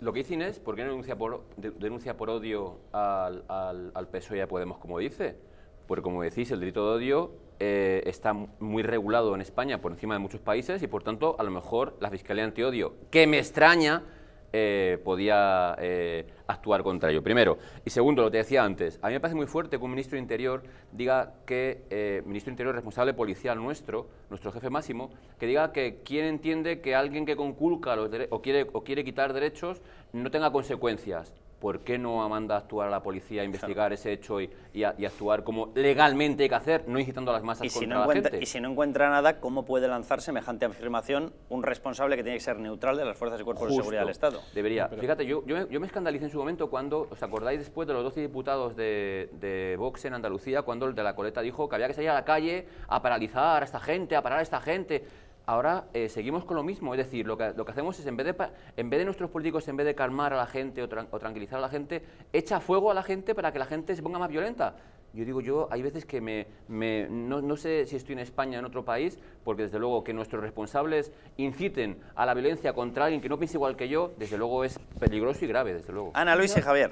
Lo que dicen es, ¿por qué no denuncia por, denuncia por odio al, peso PSOE y a Podemos, como dice? Porque, como decís, el delito de odio eh, está muy regulado en España por encima de muchos países y, por tanto, a lo mejor la Fiscalía Antiodio, que me extraña eh, podía eh, actuar contra ello. Primero. Y segundo, lo que decía antes, a mí me parece muy fuerte que un ministro de Interior diga que, eh, ministro de Interior responsable policial nuestro, nuestro jefe máximo, que diga que quien entiende que alguien que conculca o, quiere, o quiere quitar derechos no tenga consecuencias. ¿por qué no manda a actuar a la policía a investigar ese hecho y, actuar como legalmente hay que hacer, no incitando a las masas ¿Y si contra no la encuentra, gente? Y si no encuentra nada, ¿cómo puede lanzar semejante afirmación un responsable que tiene que ser neutral de las fuerzas y cuerpos de seguridad del Estado? Debería. Fíjate, yo, me, escandalicé en su momento cuando, ¿os acordáis después de los 12 diputados de, de Vox en Andalucía, cuando el de la coleta dijo que había que salir a la calle a paralizar a esta gente, a parar a esta gente? ahora eh, seguimos con lo mismo, es decir, lo que, hacemos es, en vez, de, en vez de nuestros políticos, en vez de calmar a la gente o, tranquilizar a la gente, echa fuego a la gente para que la gente se ponga más violenta. Yo digo, yo hay veces que me, no, sé si estoy en España o en otro país, porque desde luego que nuestros responsables inciten a la violencia contra alguien que no piensa igual que yo, desde luego es peligroso y grave, desde luego. Ana Luis y Javier.